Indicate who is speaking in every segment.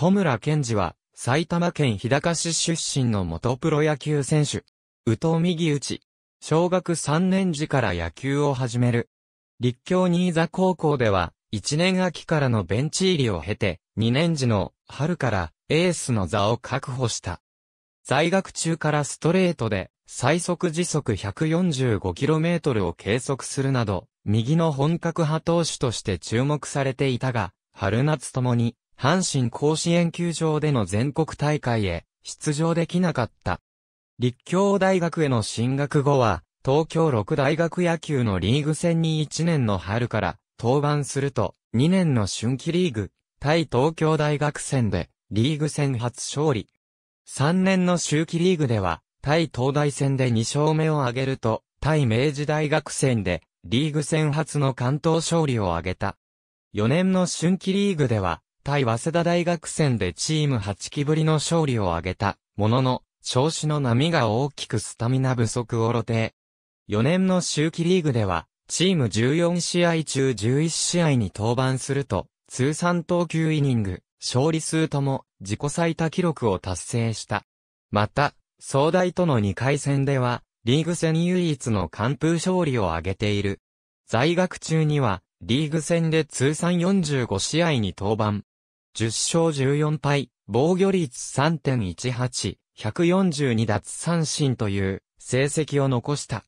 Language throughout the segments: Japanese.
Speaker 1: 戸村健二は、埼玉県日高市出身の元プロ野球選手。宇藤右打ち。小学3年時から野球を始める。立教新座高校では、1年秋からのベンチ入りを経て、2年時の春からエースの座を確保した。在学中からストレートで最速時速 145km を計測するなど、右の本格派投手として注目されていたが、春夏ともに阪神甲子園球場での全国大会へ出場できなかった。立教大学への進学後は、東京六大学野球のリーグ戦に1年の春から登板すると、2年の春季リーグ、対東京大学戦でリーグ戦初勝利。3年の秋季リーグでは、対東大戦で2勝目を挙げると、対明治大学戦でリーグ戦初の関東勝利を挙げた。4年の春季リーグでは、対早稲田大学戦でチーム8期ぶりの勝利を挙げた、ものの、調子の波が大きくスタミナ不足を露呈。4年の周期リーグでは、チーム14試合中11試合に登板すると、通算投球イニング、勝利数とも自己最多記録を達成した。また、総大との2回戦では、リーグ戦唯一の完封勝利を挙げている。在学中には、リーグ戦で通算45試合に登板、10勝14敗、防御率3.18、142奪三振という成績を残した。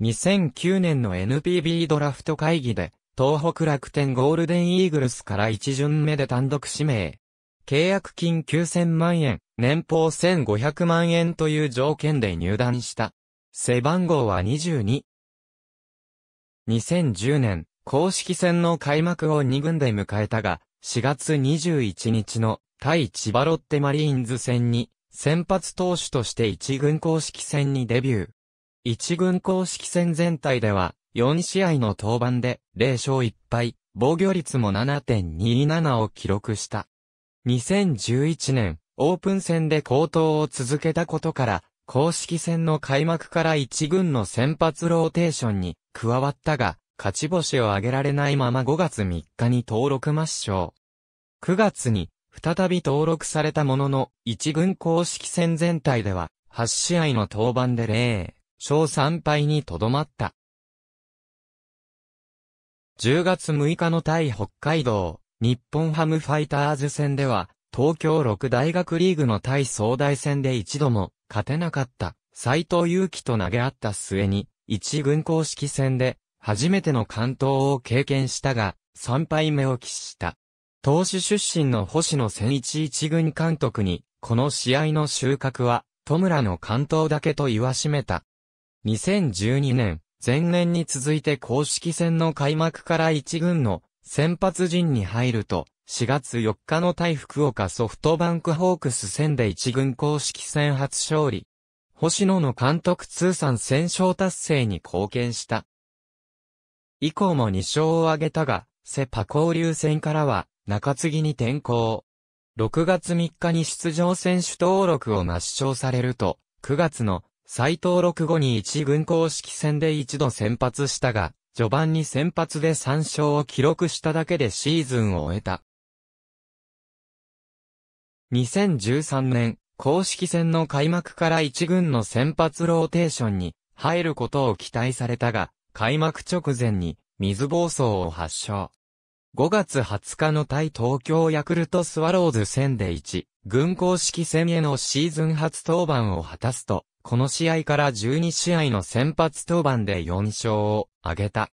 Speaker 1: 2009年の NPB ドラフト会議で、東北楽天ゴールデンイーグルスから1巡目で単独指名。契約金9000万円、年俸1500万円という条件で入団した。背番号は22。2010年、公式戦の開幕を2軍で迎えたが、4月21日の対千葉ロッテマリーンズ戦に、先発投手として一軍公式戦にデビュー。一軍公式戦全体では、4試合の登板で0勝1敗、防御率も7.27を記録した。2011年、オープン戦で高騰を続けたことから、公式戦の開幕から一軍の先発ローテーションに加わったが、勝ち星を挙げられないまま5月3日に登録抹消。9月に、再び登録されたものの、1軍公式戦全体では、8試合の登板で0、勝3敗にとどまった。10月6日の対北海道、日本ハムファイターズ戦では、東京六大学リーグの対総大戦で一度も勝てなかった斎藤祐樹と投げ合った末に、一軍公式戦で初めての関東を経験したが、3敗目を喫した。投手出身の星野千一一軍監督に、この試合の収穫は、戸村の関東だけと言わしめた。2012年、前年に続いて公式戦の開幕から一軍の先発陣に入ると、4月4日の対福岡ソフトバンクホークス戦で一軍公式戦初勝利。星野の監督通算戦勝達成に貢献した。以降も2勝を挙げたが、セパ交流戦からは中継ぎに転向。6月3日に出場選手登録を抹消されると、9月の再登録後に1軍公式戦で一度先発したが、序盤に先発で3勝を記録しただけでシーズンを終えた。2013年、公式戦の開幕から一軍の先発ローテーションに入ることを期待されたが、開幕直前に水暴走を発症。5月20日の対東京ヤクルトスワローズ戦で1、軍公式戦へのシーズン初登板を果たすと、この試合から12試合の先発登板で4勝を挙げた。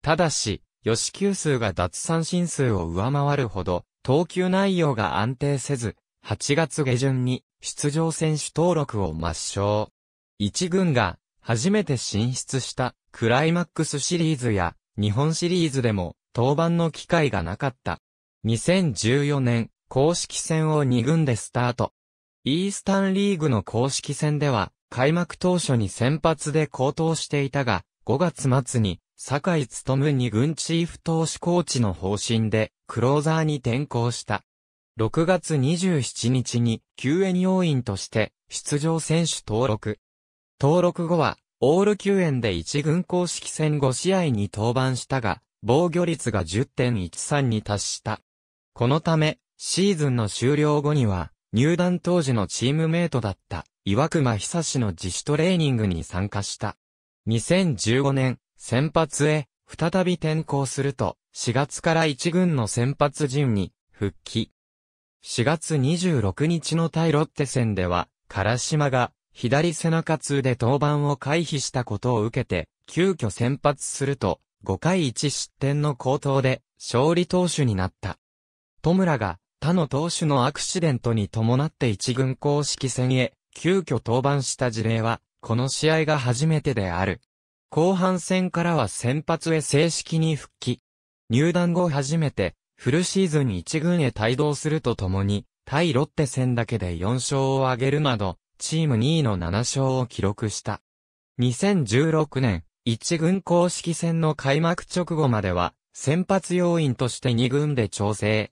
Speaker 1: ただし、吉球数が脱三振数を上回るほど、投球内容が安定せず、8月下旬に出場選手登録を抹消。1軍が初めて進出したクライマックスシリーズや日本シリーズでも登板の機会がなかった。2014年、公式戦を2軍でスタート。イースタンリーグの公式戦では、開幕当初に先発で高騰していたが、5月末に、坂井務2軍チーフ投手コーチの方針で、クローザーに転向した。6月27日に、救援要員として、出場選手登録。登録後は、オール9円で1軍公式戦5試合に登板したが、防御率が10.13に達した。このため、シーズンの終了後には、入団当時のチームメイトだった、岩隈久志の自主トレーニングに参加した。2015年、先発へ、再び転向すると、4月から1軍の先発陣に、復帰。4月26日の対ロッテ戦では、唐島が、左背中痛で登板を回避したことを受けて、急遽先発すると、5回1失点の高騰で、勝利投手になった。戸村が、他の投手のアクシデントに伴って一軍公式戦へ、急遽登板した事例は、この試合が初めてである。後半戦からは先発へ正式に復帰。入団後初めて、フルシーズン一軍へ帯同するとともに、対ロッテ戦だけで4勝を挙げるなど、チーム2位の7勝を記録した。2016年、1軍公式戦の開幕直後までは、先発要員として2軍で調整。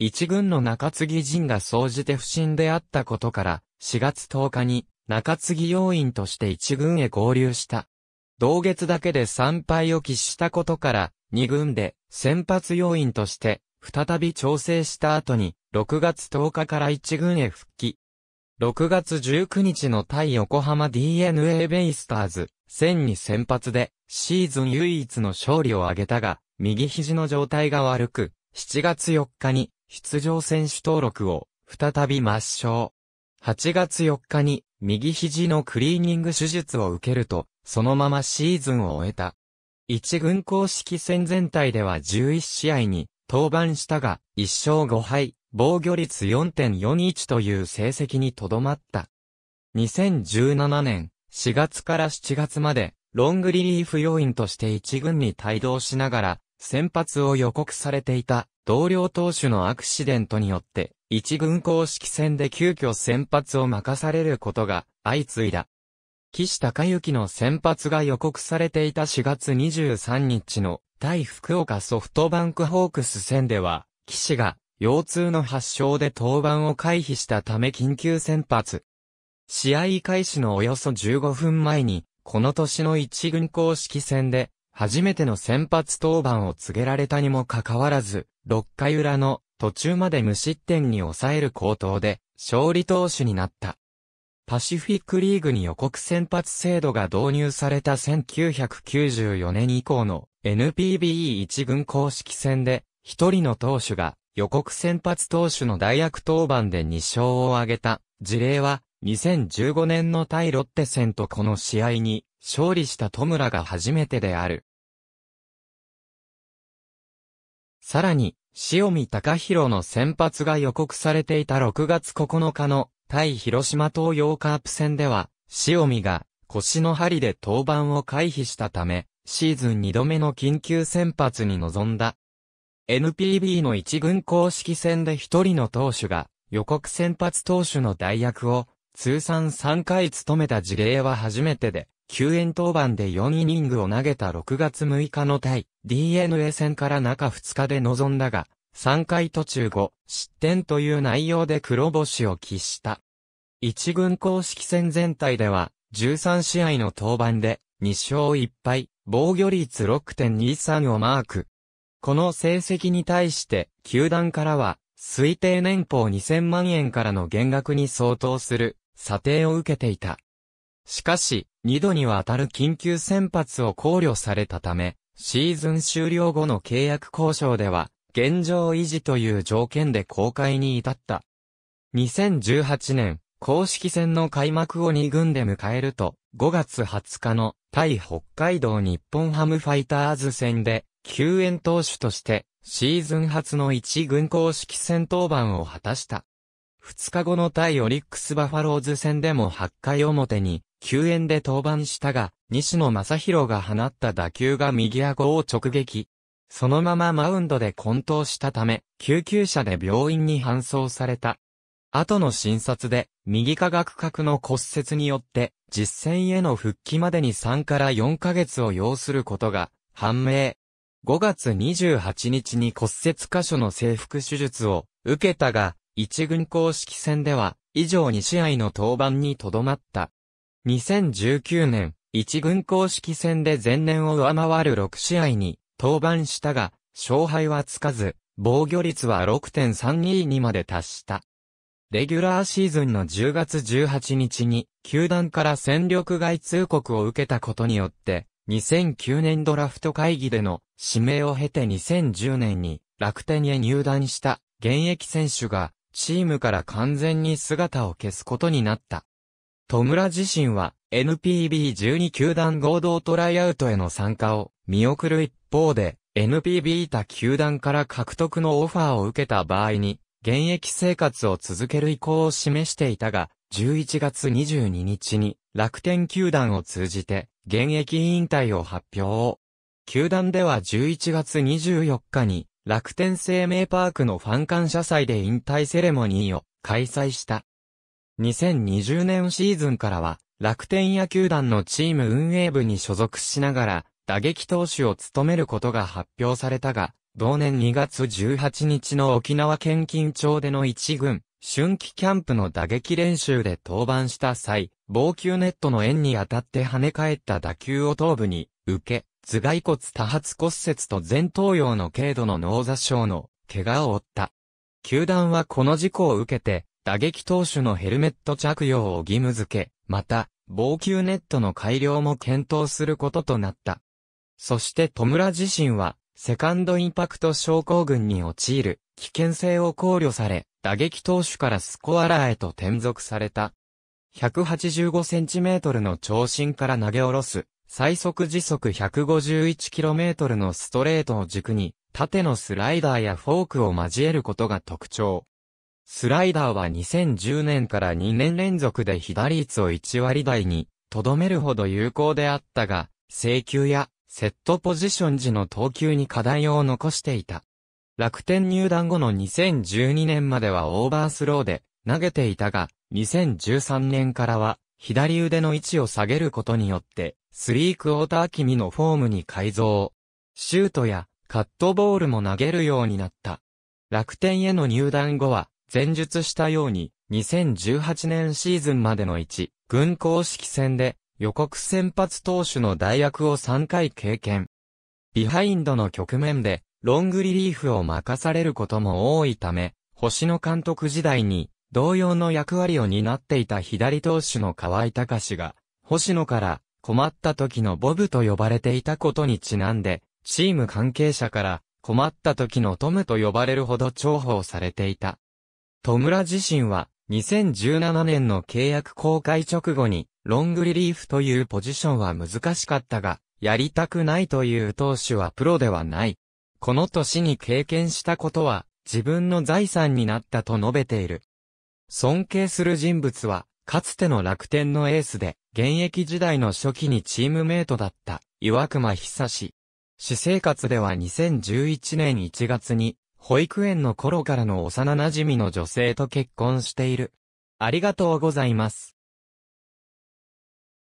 Speaker 1: 1軍の中継ぎ陣が総じて不審であったことから、4月10日に中継ぎ要員として1軍へ合流した。同月だけで3敗を喫したことから、2軍で先発要員として再び調整した後に、6月10日から1軍へ復帰。6月19日の対横浜 DNA ベイスターズ戦に先発でシーズン唯一の勝利を挙げたが、右肘の状態が悪く、7月4日に出場選手登録を再び抹消。8月4日に右肘のクリーニング手術を受けると、そのままシーズンを終えた。一軍公式戦全体では11試合に登板したが、1勝5敗、防御率4.41という成績にとどまった。2017年4月から7月まで、ロングリリーフ要員として一軍に帯同しながら、先発を予告されていた同僚投手のアクシデントによって、一軍公式戦で急遽先発を任されることが相次いだ。岸隆之の先発が予告されていた4月23日の対福岡ソフトバンクホークス戦では、岸が腰痛の発症で登板を回避したため緊急先発。試合開始のおよそ15分前に、この年の一軍公式戦で、初めての先発登板を告げられたにもかかわらず、6回裏の途中まで無失点に抑える高投で、勝利投手になった。パシフィックリーグに予告先発制度が導入された1994年以降の n p b e 一軍公式戦で、一人の投手が予告先発投手の代役登板で2勝を挙げた事例は、2015年の対ロッテ戦とこの試合に勝利した戸村が初めてである。さらに、塩見隆弘の先発が予告されていた6月9日の対広島東洋カープ戦では、塩見が腰の針で登板を回避したため、シーズン2度目の緊急先発に臨んだ NPB の一軍公式戦で一人の投手が予告先発投手の代役を通算3回務めた事例は初めてで、救援登板で4イニングを投げた6月6日の対 DNA 戦から中2日で臨んだが、3回途中5失点という内容で黒星を喫した。一軍公式戦全体では13試合の登板で2勝1敗、防御率6.23をマーク。この成績に対して、球団からは、推定年俸2000万円からの減額に相当する、査定を受けていた。しかし、二度にわたる緊急先発を考慮されたため、シーズン終了後の契約交渉では、現状維持という条件で公開に至った。2018年、公式戦の開幕を2軍で迎えると、5月20日の対北海道日本ハムファイターズ戦で、救援投手として、シーズン初の一軍公式戦登板を果たした。2日後の対オリックスバファローズ戦でも8回表に、救援で登板したが、西野正宏が放った打球が右顎を直撃。そのままマウンドで混沌したため、救急車で病院に搬送された。後の診察で、右下顎角の骨折によって、実戦への復帰までに3から4ヶ月を要することが判明。5月28日に骨折箇所の征服手術を受けたが、一軍公式戦では以上2試合の登板にとどまった。2019年、一軍公式戦で前年を上回る6試合に登板したが、勝敗はつかず、防御率は6.32にまで達した。レギュラーシーズンの10月18日に球団から戦力外通告を受けたことによって、2009年ドラフト会議での指名を経て2010年に楽天へ入団した現役選手がチームから完全に姿を消すことになった。戸村自身は NPB12 球団合同トライアウトへの参加を見送る一方で NPB 他球団から獲得のオファーを受けた場合に現役生活を続ける意向を示していたが11月22日に楽天球団を通じて現役引退を発表。球団では11月24日に楽天生命パークのファン感謝祭で引退セレモニーを開催した。2020年シーズンからは楽天野球団のチーム運営部に所属しながら打撃投手を務めることが発表されたが、同年2月18日の沖縄県近町での一軍春季キャンプの打撃練習で登板した際、防球ネットの円に当たって跳ね返った打球を頭部に受け、頭蓋骨多発骨折と前頭葉の軽度の脳挫傷の怪我を負った。球団はこの事故を受けて、打撃投手のヘルメット着用を義務付け、また、防球ネットの改良も検討することとなった。そして戸村自身は、セカンドインパクト症候群に陥る危険性を考慮され、打撃投手からスコアラーへと転属された。185センチメートルの長身から投げ下ろす、最速時速151キロメートルのストレートを軸に、縦のスライダーやフォークを交えることが特徴。スライダーは2010年から2年連続で被打率を1割台に、とどめるほど有効であったが、制球や、セットポジション時の投球に課題を残していた。楽天入団後の2012年まではオーバースローで投げていたが、2013年からは左腕の位置を下げることによって、スリークォーター気味のフォームに改造。シュートやカットボールも投げるようになった。楽天への入団後は、前述したように、2018年シーズンまでの1、軍公式戦で、予告先発投手の代役を3回経験。ビハインドの局面で、ロングリリーフを任されることも多いため、星野監督時代に同様の役割を担っていた左投手の河合隆が、星野から困った時のボブと呼ばれていたことにちなんで、チーム関係者から困った時のトムと呼ばれるほど重宝されていた。戸村自身は2017年の契約公開直後にロングリリーフというポジションは難しかったが、やりたくないという投手はプロではない。この年に経験したことは自分の財産になったと述べている。尊敬する人物は、かつての楽天のエースで、現役時代の初期にチームメイトだった、岩隈久志。私生活では2011年1月に、保育園の頃からの幼馴染の女性と結婚している。ありがとうございます。